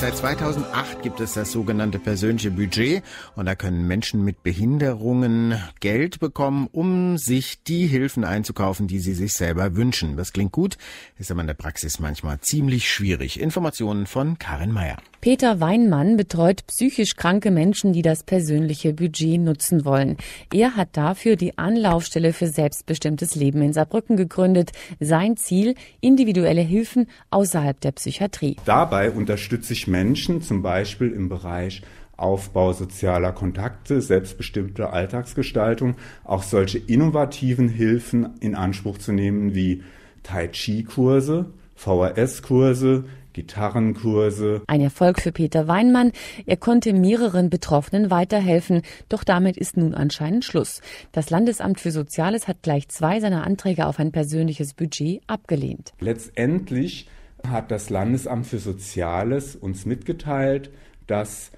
Seit 2008 gibt es das sogenannte persönliche Budget und da können Menschen mit Behinderungen Geld bekommen, um sich die Hilfen einzukaufen, die sie sich selber wünschen. Das klingt gut, ist aber in der Praxis manchmal ziemlich schwierig. Informationen von Karin Meyer. Peter Weinmann betreut psychisch kranke Menschen, die das persönliche Budget nutzen wollen. Er hat dafür die Anlaufstelle für selbstbestimmtes Leben in Saarbrücken gegründet. Sein Ziel, individuelle Hilfen außerhalb der Psychiatrie. Dabei unterstütze ich Menschen zum Beispiel im Bereich Aufbau sozialer Kontakte, selbstbestimmte Alltagsgestaltung, auch solche innovativen Hilfen in Anspruch zu nehmen wie Tai Chi-Kurse, VHS-Kurse, Gitarrenkurse. Ein Erfolg für Peter Weinmann. Er konnte mehreren Betroffenen weiterhelfen, doch damit ist nun anscheinend Schluss. Das Landesamt für Soziales hat gleich zwei seiner Anträge auf ein persönliches Budget abgelehnt. Letztendlich hat das Landesamt für Soziales uns mitgeteilt, dass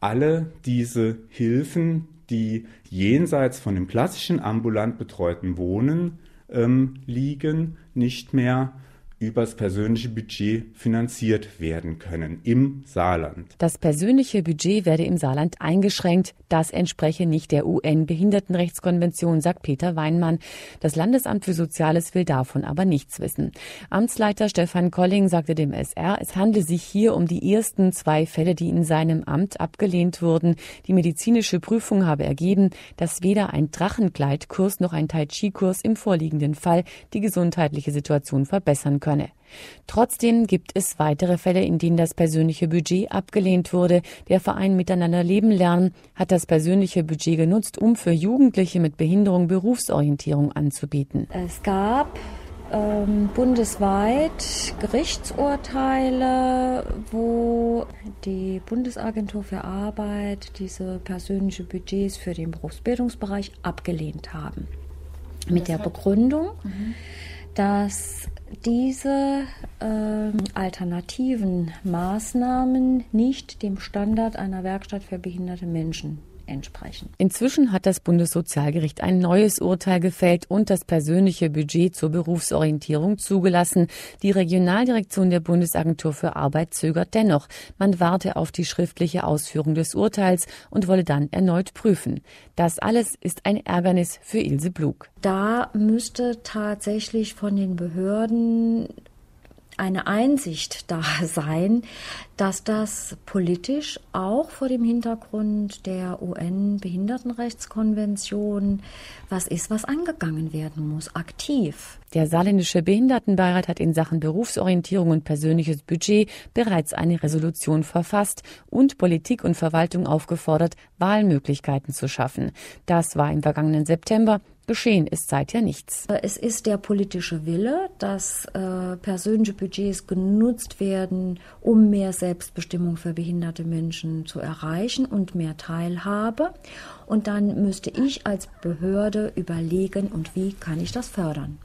alle diese Hilfen, die jenseits von dem klassischen ambulant betreuten Wohnen ähm, liegen, nicht mehr übers persönliche Budget finanziert werden können im Saarland. Das persönliche Budget werde im Saarland eingeschränkt. Das entspreche nicht der UN-Behindertenrechtskonvention, sagt Peter Weinmann. Das Landesamt für Soziales will davon aber nichts wissen. Amtsleiter Stefan Kolling sagte dem SR, es handle sich hier um die ersten zwei Fälle, die in seinem Amt abgelehnt wurden. Die medizinische Prüfung habe ergeben, dass weder ein Drachenkleidkurs noch ein Tai Chi-Kurs im vorliegenden Fall die gesundheitliche Situation verbessern können könne. Trotzdem gibt es weitere Fälle, in denen das persönliche Budget abgelehnt wurde. Der Verein Miteinander Leben lernen hat das persönliche Budget genutzt, um für Jugendliche mit Behinderung Berufsorientierung anzubieten. Es gab ähm, bundesweit Gerichtsurteile, wo die Bundesagentur für Arbeit diese persönlichen Budgets für den Berufsbildungsbereich abgelehnt haben. Mit der Begründung, mhm dass diese äh, alternativen Maßnahmen nicht dem Standard einer Werkstatt für behinderte Menschen entsprechen. Inzwischen hat das Bundessozialgericht ein neues Urteil gefällt und das persönliche Budget zur Berufsorientierung zugelassen. Die Regionaldirektion der Bundesagentur für Arbeit zögert dennoch. Man warte auf die schriftliche Ausführung des Urteils und wolle dann erneut prüfen. Das alles ist ein Ärgernis für Ilse Blug. Da müsste tatsächlich von den Behörden eine Einsicht da sein, dass das politisch auch vor dem Hintergrund der UN-Behindertenrechtskonvention was ist, was angegangen werden muss, aktiv. Der saarländische Behindertenbeirat hat in Sachen Berufsorientierung und persönliches Budget bereits eine Resolution verfasst und Politik und Verwaltung aufgefordert, Wahlmöglichkeiten zu schaffen. Das war im vergangenen September Geschehen ist seither nichts. Es ist der politische Wille, dass äh, persönliche Budgets genutzt werden, um mehr Selbstbestimmung für behinderte Menschen zu erreichen und mehr Teilhabe. Und dann müsste ich als Behörde überlegen, und wie kann ich das fördern.